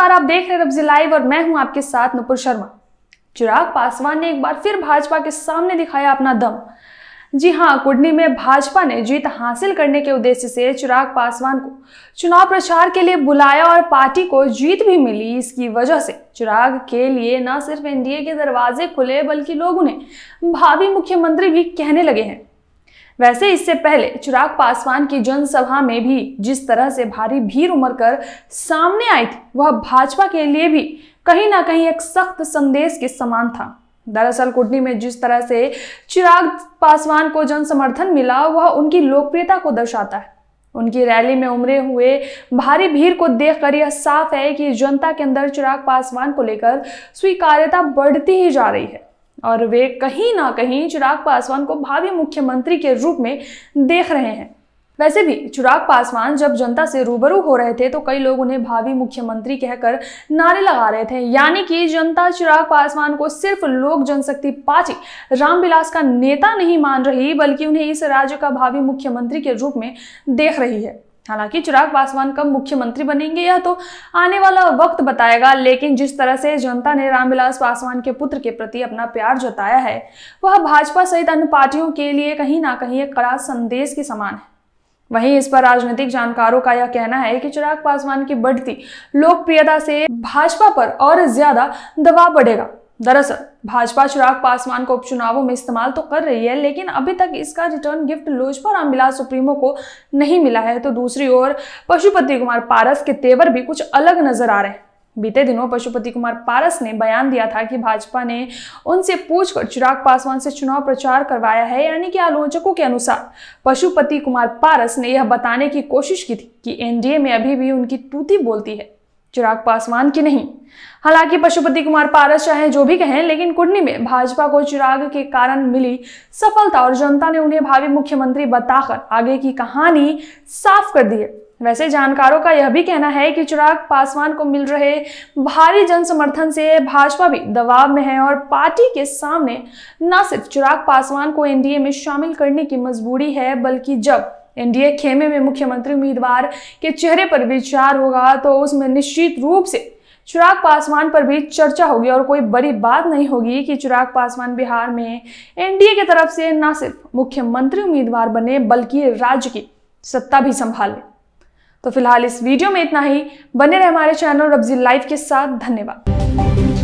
नमस्कार आप देख रहे हैं रब्जी लाइव और मैं हूं आपके साथ नुपुर शर्मा चिराग पासवान ने एक बार फिर भाजपा के सामने दिखाया अपना दम जी हां कुडनी में भाजपा ने जीत हासिल करने के उद्देश्य से चिराग पासवान को चुनाव प्रचार के लिए बुलाया और पार्टी को जीत भी मिली इसकी वजह से चिराग के लिए न सिर्फ एनडीए के दरवाजे खुले बल्कि लोग उन्हें भावी मुख्यमंत्री भी कहने लगे हैं वैसे इससे पहले चिराग पासवान की जनसभा में भी जिस तरह से भारी भीड़ उमड़ कर सामने आई थी वह भाजपा के लिए भी कहीं ना कहीं एक सख्त संदेश के समान था दरअसल कुटनी में जिस तरह से चिराग पासवान को जन समर्थन मिला वह उनकी लोकप्रियता को दर्शाता है उनकी रैली में उमरे हुए भारी भीड़ को देखकर यह साफ है कि जनता के अंदर चिराग पासवान को लेकर स्वीकार्यता बढ़ती ही जा रही है और वे कहीं ना कहीं चिराग पासवान को भावी मुख्यमंत्री के रूप में देख रहे हैं वैसे भी चिराग पासवान जब जनता से रूबरू हो रहे थे तो कई लोग उन्हें भावी मुख्यमंत्री कहकर नारे लगा रहे थे यानी कि जनता चिराग पासवान को सिर्फ लोक जनशक्ति पार्टी रामविलास का नेता नहीं मान रही बल्कि उन्हें इस राज्य का भावी मुख्यमंत्री के रूप में देख रही है हालांकि चिराग पासवान कब मुख्यमंत्री बनेंगे यह तो आने वाला वक्त बताएगा लेकिन जिस तरह से जनता ने रामविलास पासवान के पुत्र के प्रति अपना प्यार जताया है वह भाजपा सहित अन्य पार्टियों के लिए कहीं ना कहीं एक कड़ा संदेश के समान है वहीं इस पर राजनीतिक जानकारों का यह कहना है कि चिराग पासवान की बढ़ती लोकप्रियता से भाजपा पर और ज्यादा दबाव बढ़ेगा दरअसल भाजपा चिराग पासवान को उपचुनावों में इस्तेमाल तो कर रही है लेकिन अभी तक इसका return gift Lojpa Ramvilas supremo को नहीं मिला है तो दूसरी ओर पशुपति कुमार पारस के तेवर भी कुछ अलग नजर आ रहे हैं बीते दिनों पशुपति कुमार पारस ने बयान दिया था कि भाजपा ने उनसे पूछकर चिराग पासवान से चुनाव प्रचार करवाया है यानी कि आलोचकों के अनुसार पशुपति कुमार पारस ने यह बताने की कोशिश की थी कि एनडीए में अभी भी उनकी तूती बोलती है चिराग पासवान की नहीं हालांकि पशुपति कुमार पारस चाहे जो भी कहें लेकिन कुंडनी में भाजपा को चिराग के कारण मिली सफलता और जनता ने उन्हें भावी मुख्यमंत्री बताकर आगे की कहानी साफ कर दी है वैसे जानकारों का यह भी कहना है कि चिराग पासवान को मिल रहे भारी जन समर्थन से भाजपा भी दबाव में है और पार्टी के सामने न सिर्फ चिराग पासवान को एनडीए में शामिल करने की मजबूरी है बल्कि जब एनडीए खेमे में मुख्यमंत्री उम्मीदवार के चेहरे पर विचार होगा तो उसमें निश्चित रूप से चिराग पासवान पर भी चर्चा होगी और कोई बड़ी बात नहीं होगी कि चिराग पासवान बिहार में एनडीए की तरफ से न सिर्फ मुख्यमंत्री उम्मीदवार बने बल्कि राज्य की सत्ता भी संभाले तो फिलहाल इस वीडियो में इतना ही बने रहे हमारे चैनल रब्जी लाइव के साथ धन्यवाद